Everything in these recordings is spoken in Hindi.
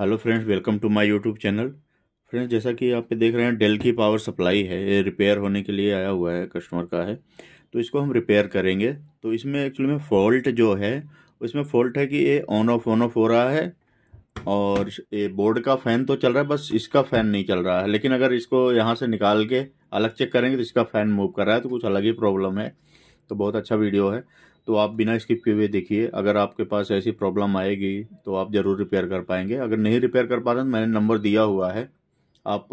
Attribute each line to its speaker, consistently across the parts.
Speaker 1: hello friends welcome to my YouTube channel friends जैसा कि आप पे देख रहे हैं डेल की पावर सप्लाई है ये रिपेयर होने के लिए आया हुआ है कस्टमर का है तो इसको हम रिपेयर करेंगे तो इसमें एक्चुअली में फॉल्ट जो है उसमें फॉल्ट है कि ये ऑन ऑफ ऑन ऑफ हो रहा है और ये बोर्ड का फ़ैन तो चल रहा है बस इसका फ़ैन नहीं चल रहा है लेकिन अगर इसको यहाँ से निकाल के अलग चेक करेंगे तो इसका फ़ैन मूव कर रहा है तो कुछ अलग ही प्रॉब्लम है तो बहुत अच्छा वीडियो है तो आप बिना स्किप किए हुए देखिए अगर आपके पास ऐसी प्रॉब्लम आएगी तो आप ज़रूर रिपेयर कर पाएंगे अगर नहीं रिपेयर कर पा रहे तो मैंने नंबर दिया हुआ है आप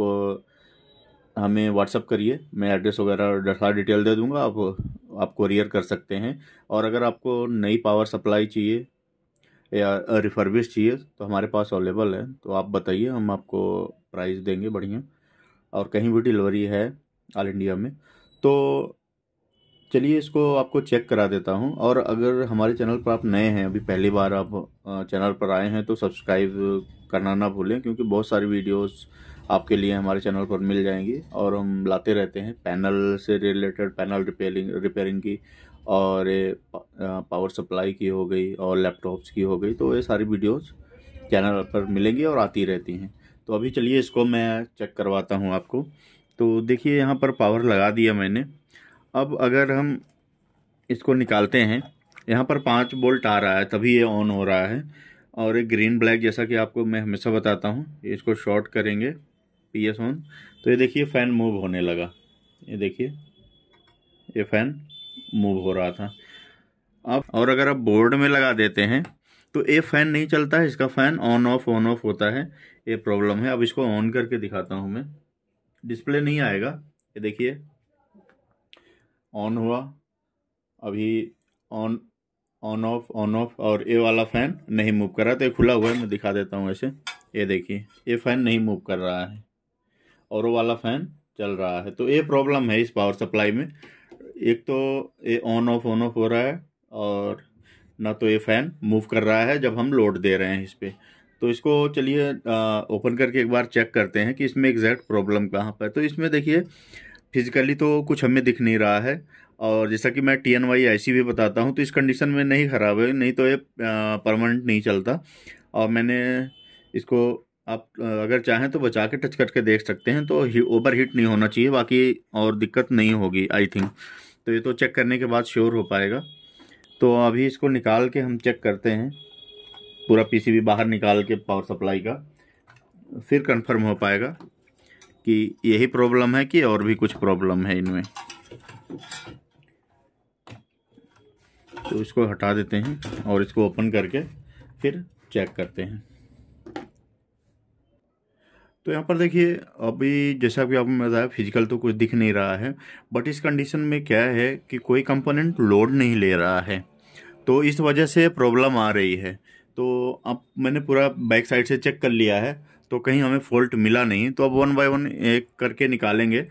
Speaker 1: हमें व्हाट्सअप करिए मैं एड्रेस वगैरह सारा डिटेल दे दूंगा आप आप कोरियर कर सकते हैं और अगर आपको नई पावर सप्लाई चाहिए या रिफर्विश चाहिए तो हमारे पास अवेलेबल है तो आप बताइए हम आपको प्राइस देंगे बढ़िया और कहीं भी डिलीवरी है ऑल इंडिया में तो चलिए इसको आपको चेक करा देता हूँ और अगर हमारे चैनल पर आप नए हैं अभी पहली बार आप चैनल पर आए हैं तो सब्सक्राइब करना ना भूलें क्योंकि बहुत सारी वीडियोस आपके लिए हमारे चैनल पर मिल जाएंगी और हम लाते रहते हैं पैनल से रिलेटेड पैनल रिपेयरिंग रिपेयरिंग की और पावर सप्लाई की हो गई और लैपटॉप्स की हो गई तो ये सारी वीडियोज़ चैनल पर मिलेंगी और आती रहती हैं तो अभी चलिए इसको मैं चेक करवाता हूँ आपको तो देखिए यहाँ पर पावर लगा दिया मैंने अब अगर हम इसको निकालते हैं यहाँ पर पाँच बोल्ट आ रहा है तभी ये ऑन हो रहा है और एक ग्रीन ब्लैक जैसा कि आपको मैं हमेशा बताता हूँ इसको शॉर्ट करेंगे पी एस ऑन तो ये देखिए फ़ैन मूव होने लगा ये देखिए ये फ़ैन मूव हो रहा था अब और अगर आप बोर्ड में लगा देते हैं तो ये फ़ैन नहीं चलता है इसका fan on off on off होता है ये प्रॉब्लम है अब इसको ऑन करके दिखाता हूँ मैं डिस्प्ले नहीं आएगा ये देखिए ऑन हुआ अभी on on off on off और ए वाला फ़ैन नहीं मूव कर रहा तो ये खुला हुआ है मैं दिखा देता हूँ ऐसे ये देखिए ये फ़ैन नहीं मूव कर रहा है और वो वाला फ़ैन चल रहा है तो ये प्रॉब्लम है इस पावर सप्लाई में एक तो ये ऑन ऑफ ऑन ऑफ हो रहा है और ना तो ये फ़ैन मूव कर रहा है जब हम लोड दे रहे हैं इस पर तो इसको चलिए ओपन करके एक बार चेक करते हैं कि इसमें एग्जैक्ट प्रॉब्लम कहाँ पर तो इसमें देखिए फिजिकली तो कुछ हमें दिख नहीं रहा है और जैसा कि मैं T N Y I C भी बताता हूँ तो इस कंडीशन में नहीं ख़राब है नहीं तो ये परमानेंट नहीं चलता और मैंने इसको आप अगर चाहें तो बचा के टच करके देख सकते हैं तो ही, ओवर हीट नहीं होना चाहिए बाकी और दिक्कत नहीं होगी आई थिंक तो ये तो चेक करने के बाद श्योर हो पाएगा तो अभी इसको निकाल के हम चेक करते हैं पूरा पीसीबी बाहर निकाल के पावर सप्लाई का फिर कंफर्म हो पाएगा कि यही प्रॉब्लम है कि और भी कुछ प्रॉब्लम है इनमें तो इसको हटा देते हैं और इसको ओपन करके फिर चेक करते हैं तो यहाँ पर देखिए अभी जैसा कि आपने बताया फिजिकल तो कुछ दिख नहीं रहा है बट इस कंडीशन में क्या है कि कोई कंपोनेंट लोड नहीं ले रहा है तो इस वजह से प्रॉब्लम आ रही है तो अब मैंने पूरा बैक साइड से चेक कर लिया है तो कहीं हमें फॉल्ट मिला नहीं तो अब वन बाय वन एक करके निकालेंगे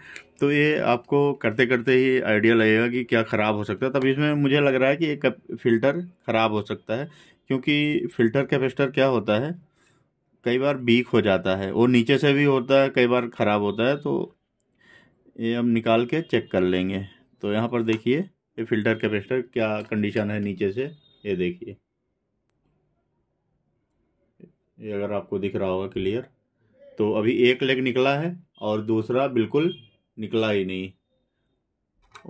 Speaker 1: तो ये आपको करते करते ही आइडिया लगेगा कि क्या ख़राब हो सकता है तब इसमें मुझे लग रहा है कि एक फ़िल्टर ख़राब हो सकता है क्योंकि फ़िल्टर कैपेसिटर क्या होता है कई बार बीक हो जाता है वो नीचे से भी होता है कई बार ख़राब होता है तो ये हम निकाल के चेक कर लेंगे तो यहाँ पर देखिए ये फ़िल्टर कैपेसिटर क्या कंडीशन है नीचे से ये देखिए ये अगर आपको दिख रहा होगा क्लियर तो अभी एक लेग निकला है और दूसरा बिल्कुल निकला ही नहीं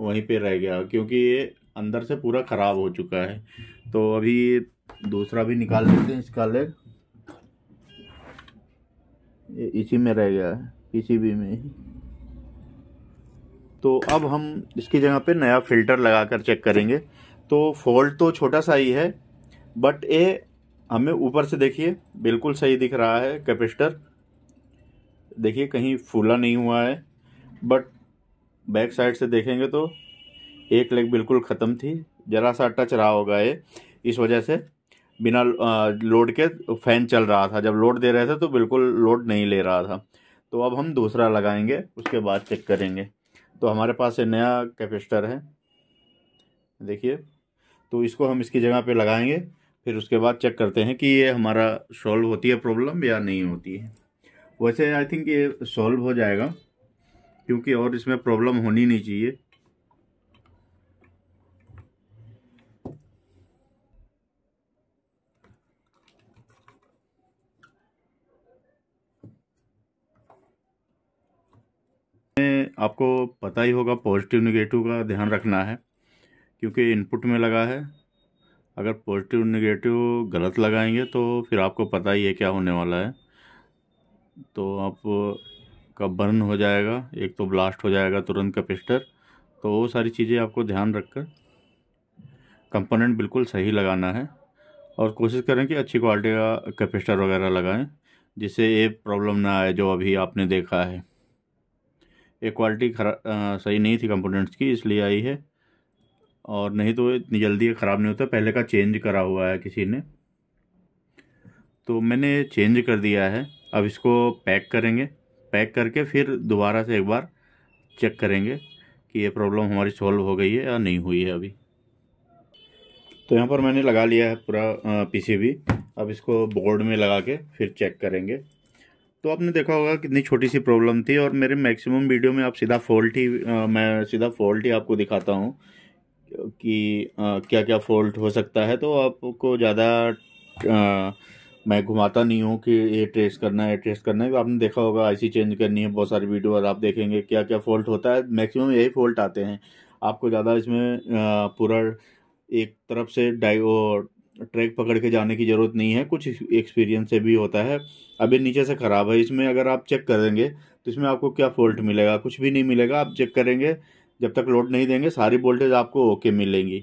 Speaker 1: वहीं पे रह गया क्योंकि ये अंदर से पूरा ख़राब हो चुका है तो अभी दूसरा भी निकाल लेते हैं इसका लेग ये इसी में रह गया है पीसीबी में तो अब हम इसकी जगह पे नया फिल्टर लगा कर चेक करेंगे तो फॉल्ट तो छोटा सा ही है बट ये हमें ऊपर से देखिए बिल्कुल सही दिख रहा है कैपेसिटर देखिए कहीं फूला नहीं हुआ है बट बैक साइड से देखेंगे तो एक लेग बिल्कुल ख़त्म थी ज़रा सा टच रहा होगा ये इस वजह से बिना लोड के फैन चल रहा था जब लोड दे रहे थे तो बिल्कुल लोड नहीं ले रहा था तो अब हम दूसरा लगाएंगे उसके बाद चेक करेंगे तो हमारे पास ये नया कैपेसिटर है देखिए तो इसको हम इसकी जगह पे लगाएंगे फिर उसके बाद चेक करते हैं कि ये हमारा सॉल्व होती है प्रॉब्लम या नहीं होती है वैसे आई थिंक ये सॉल्व हो जाएगा क्योंकि और इसमें प्रॉब्लम होनी नहीं चाहिए आपको पता ही होगा पॉजिटिव निगेटिव का ध्यान रखना है क्योंकि इनपुट में लगा है अगर पॉजिटिव नेगेटिव गलत लगाएंगे तो फिर आपको पता ही है क्या होने वाला है तो आप का बर्न हो जाएगा एक तो ब्लास्ट हो जाएगा तुरंत कैपेसिटर तो वो सारी चीज़ें आपको ध्यान रखकर कंपोनेंट बिल्कुल सही लगाना है और कोशिश करें कि अच्छी क्वालिटी का कैपेसिटर वगैरह लगाएं जिससे ये प्रॉब्लम ना आए जो अभी आपने देखा है ये क्वालिटी खरा सही नहीं थी कंपोनेंट्स की इसलिए आई है और नहीं तो इतनी जल्दी ख़राब नहीं होता पहले का चेंज करा हुआ है किसी ने तो मैंने चेंज कर दिया है अब इसको पैक करेंगे पैक करके फिर दोबारा से एक बार चेक करेंगे कि ये प्रॉब्लम हमारी सॉल्व हो गई है या नहीं हुई है अभी तो यहाँ पर मैंने लगा लिया है पूरा पीसीबी अब इसको बोर्ड में लगा के फिर चेक करेंगे तो आपने देखा होगा कितनी छोटी सी प्रॉब्लम थी और मेरे मैक्सिमम वीडियो में आप सीधा फॉल्ट ही मैं सीधा फॉल्ट ही आपको दिखाता हूँ कि क्या क्या फॉल्ट हो सकता है तो आपको ज़्यादा मैं घुमाता नहीं हूँ कि ये ट्रेस करना है ट्रेस करना है आपने देखा होगा आईसी चेंज करनी है बहुत सारी वीडियो और आप देखेंगे क्या क्या फॉल्ट होता है मैक्सिमम यही फॉल्ट आते हैं आपको ज़्यादा इसमें पूरा एक तरफ से डाई ट्रैक पकड़ के जाने की ज़रूरत नहीं है कुछ एक्सपीरियंस से भी होता है अभी नीचे से ख़राब है इसमें अगर आप चेक करेंगे तो इसमें आपको क्या फॉल्ट मिलेगा कुछ भी नहीं मिलेगा आप चेक करेंगे जब तक लोड नहीं देंगे सारी वोल्टेज आपको ओके मिलेंगी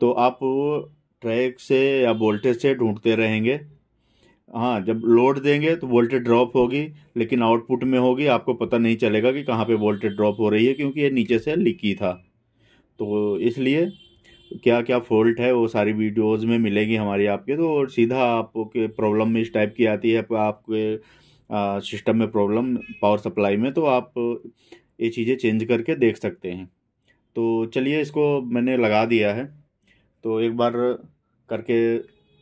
Speaker 1: तो आप ट्रैक से या वोल्टेज से ढूंढते रहेंगे हाँ जब लोड देंगे तो वोल्टेज ड्रॉप होगी लेकिन आउटपुट में होगी आपको पता नहीं चलेगा कि कहाँ पे वोल्टेज ड्रॉप हो रही है क्योंकि ये नीचे से लिकी था तो इसलिए क्या क्या फॉल्ट है वो सारी वीडियोज़ में मिलेगी हमारी आपके तो सीधा आपके प्रॉब्लम में इस टाइप की आती है आपके सिस्टम में प्रॉब्लम पावर सप्लाई में तो आप ये चीज़ें चेंज करके देख सकते हैं तो चलिए इसको मैंने लगा दिया है तो एक बार करके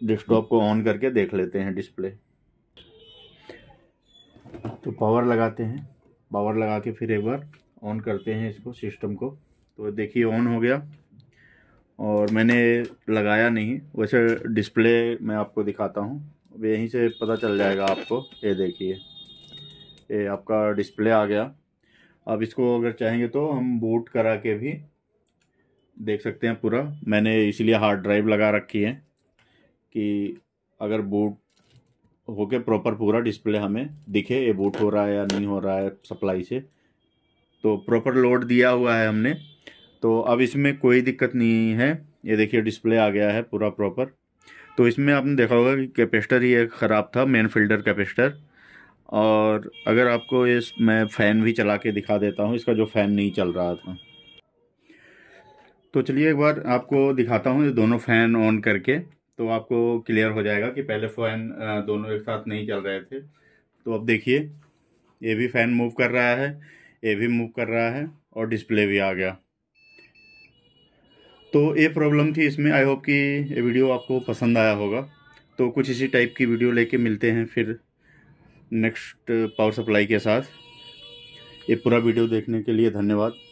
Speaker 1: डेस्कटॉप को ऑन करके देख लेते हैं डिस्प्ले तो पावर लगाते हैं पावर लगा के फिर एक बार ऑन करते हैं इसको सिस्टम को तो देखिए ऑन हो गया और मैंने लगाया नहीं वैसे डिस्प्ले मैं आपको दिखाता हूँ अब यहीं से पता चल जाएगा आपको ये देखिए ये आपका डिस्प्ले आ गया आप इसको अगर चाहेंगे तो हम बूट करा के भी देख सकते हैं पूरा मैंने इसलिए हार्ड ड्राइव लगा रखी है कि अगर बूट होके प्रॉपर पूरा डिस्प्ले हमें दिखे ये बूट हो रहा है या नहीं हो रहा है सप्लाई से तो प्रॉपर लोड दिया हुआ है हमने तो अब इसमें कोई दिक्कत नहीं है ये देखिए डिस्प्ले आ गया है पूरा प्रॉपर तो इसमें आपने देखा होगा कि कैपेसिटर ही एक ख़राब था मेन फिल्टर कैपेसिटर और अगर आपको इस मैं फ़ैन भी चला के दिखा देता हूँ इसका जो फ़ैन नहीं चल रहा था तो चलिए एक बार आपको दिखाता हूँ ये दोनों फ़ैन ऑन करके तो आपको क्लियर हो जाएगा कि पहले फ़ैन दोनों एक साथ नहीं चल रहे थे तो अब देखिए ये भी फ़ैन मूव कर रहा है ये भी मूव कर रहा है और डिस्प्ले भी आ गया तो ये प्रॉब्लम थी इसमें आई होप कि ये वीडियो आपको पसंद आया होगा तो कुछ इसी टाइप की वीडियो लेके मिलते हैं फिर नेक्स्ट पावर सप्लाई के साथ ये पूरा वीडियो देखने के लिए धन्यवाद